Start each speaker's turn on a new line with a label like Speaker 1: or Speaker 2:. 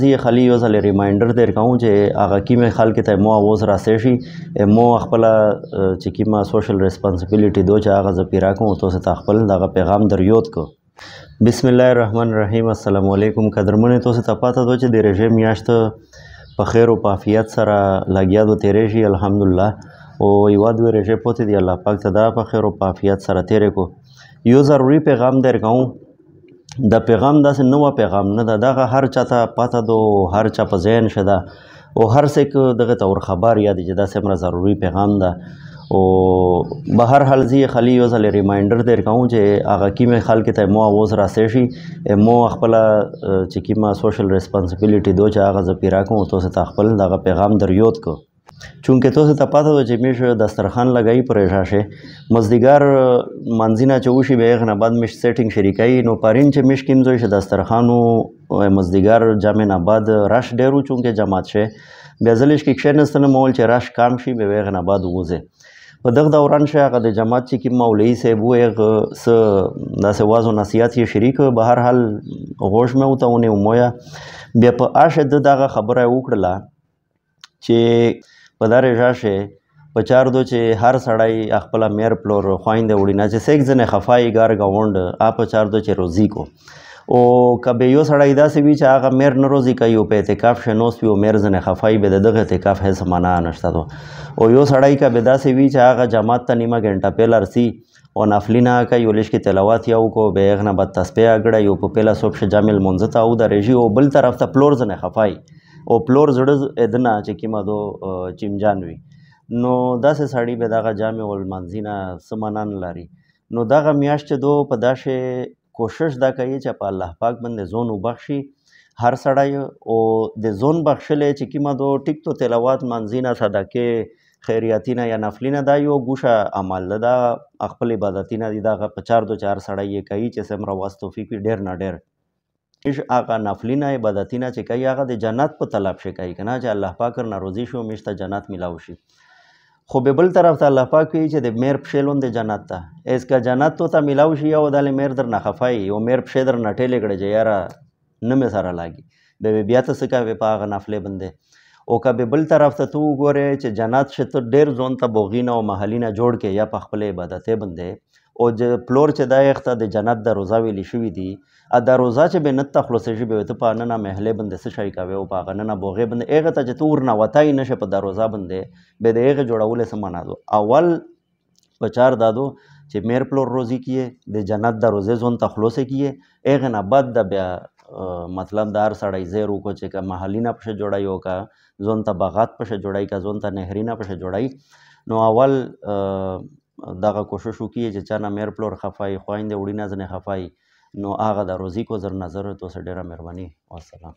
Speaker 1: زه یې خالي یو ځل ریمایندر در کوم چې هغه کیمه خلک ته مو اوس راسي شي مو خپل چې کیمه سوشل ریسپانسیبিলিټي دوه چې هغه ز پیرا کوم تاسو ته خپل دغه پیغام دریوت کو بسم الله الرحمن الرحیم السلام علیکم قدرمنه تاسو ته پاته دوه چې د رژیم میاشت په خیر او په عافیت سره لګیا دوه تیرې شي الحمدلله او یو د رژې پوتې دی الله پاک ته دا په خیر او په عافیت سره تیرې کو یو ضروری پیغام درکوم د پیغام داسې نو پیغام نه ده دغه هر چا ته پاته دو هر چا په ذهن شته او هر څه کې دغه تور خبر یاد چې داسې مره ضروری پیغام ده او بهر حال زی خلی یو ځل ریمایندر در کوم چې هغه کیمه خلک ته مو اوس راسه شي مو خپل چې کیمه سوشل ریسپانسیبিলিټي دوه چې هغه زپیرا کوم تاسو ته خپل دغه پیغام دریوت کو چونکه تاسو ته پاتہ و چې میش دسترخوان لګای پرې شاشه مزدیګار منځینا چوشي به غنه بعد میش سیټینګ شریکای نو پارین چې میش کیم زوی شه دسترخوانو مزدیګار جامع آباد راش ډیرو چونکه جماعت شه بیا زلیش کې کښینستنه مول چې راش کام شي به غنه بعد وځه په دغه دوران شې هغه د جماعت چې کوم مولوی صاحب وې هغه س داسې وازو نصيحت یې شریک به هر حال غوښ مې وته ونه مویا بیا په اشه دغه خبره وکړه چې په دا ریژه شي په چار دو چې هر سړی خپل مېر پلور خوایند وړینا چې سیک ځنه خفای ګار غوند آ په چار دو چې روزي کو او کبه یو سړی داسې وی چې هغه مېر نه روزي کوي او په اعتکاف شنوس وي او مېر ځنه خفای به دغه اعتکاف هي سمانا نشته دو او یو سړی کبه داسې وی چې هغه جماعت ته نیمه غنټه پهل ارسي او نافلینا کا یو لش کې تلاوت یو کو بیغ نه بد تسبیح غړې یو په پیلا سوب ش جامل منځ ته او د رژي او بل طرف ته پلور زنه خفای او پلور زړه ادنا چې کیما دو چمجانوي نو داسې ساړی به دغه جامع ول منځینا سمانان لري نو دغه میاشت دو په داسې کوشش دا کوي چې په الله پاک باندې زون وبخشي هر سړی او د زون بخښلې چې کیما دو ټیک تو تلاوات منځینا صدقه خیریاتینا یا نفلینا دا یو ګوشه عمل ده دا خپل عبادتینا دي دا په چار دو چار سړی یې کوي چې سمره واس توفیق ډیر نه ډیر ايش هغه نفلینه عبادتینه چې کوي هغه د جنت په طلب شي کوي کنه چې الله پاک نه روزي شو مشته جنت ملاو شي خو به بل طرف ته الله پاک وی چې د مېر پښېلون د جنت ته اسکا جنت تو ته ملاو شي او داله مېر در نه خفای او مېر پښې در نه ټېلې کړه چې یاره نه مې سره لاګي به بیا ته څه کوي په هغه نفلې بندې او که به بل طرف ته تو وګورې چې جنت شته ډېر ځون ته بوغینه او محلینه جوړ کې یا په خپل عبادتې بندې او د پلور چې دا یخته د جنت د روزا ویلې شوې دي ا د روزا چې به نت تخلصې شي به ته پانه نه محله بندې څه شي کاوي او پاغه نه بوغه بندې هغه ته چې تور نه وتای نشه په د روزا بندې به د هغه جوړولې سمانا دو اول په چار دادو چې میر پلور روزي کیه د جنت د روزې زون تخلصې کیه هغه نه بعد د بیا مطلب دار سړی زیرو کو چې کا محلی نه پښه جوړای او کا ځون ته بغات پښه جوړای کا ځون ته نهری نه پښه جوړای نو اول دغه کوشش وکړي چې چا نه مېر پلور خفای خویندې وړینه ځنې خفای نو هغه د روزي کو زر نظر تو سره ډیره مهرباني والسلام